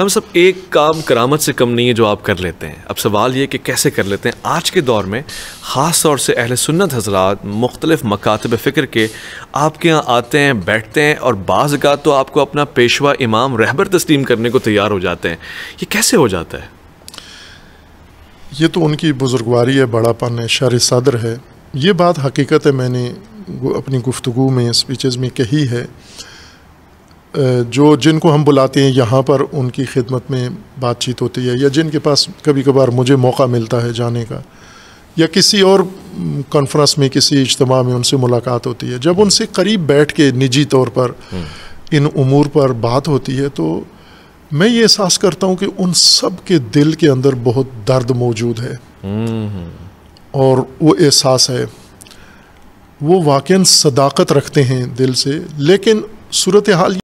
हम सब एक काम करामत से कम नहीं है जो आप कर लेते हैं अब सवाल ये कि कैसे कर लेते हैं आज के दौर में ख़ास तौर से अहल सुन्नत हजरात मुख्तलिफ मकातब फ़िक्र के आपके यहाँ आते हैं बैठते हैं और बाज़ात तो आपको अपना पेशवा इमाम रहबर तस्लीम करने को तैयार हो जाते हैं ये कैसे हो जाता है ये तो उनकी बुजुर्गवारी है बड़ापन है शर सदर है ये बात हकीकत है मैंने अपनी गुफ्तु में स्पीचेज़ में कही है जो जिनको हम बुलाते हैं यहाँ पर उनकी खिदमत में बातचीत होती है या जिनके पास कभी कभार मुझे मौका मिलता है जाने का या किसी और कॉन्फ्रेंस में किसी इज्तम में उनसे मुलाकात होती है जब उनसे करीब बैठ के निजी तौर पर हम्म। इन उमूर पर बात होती है तो मैं ये एहसास करता हूँ कि उन सब के दिल के अंदर बहुत दर्द मौजूद है हम्म। और वो एहसास है वो वाक़ सदाकत रखते हैं दिल से लेकिन सूरत हाल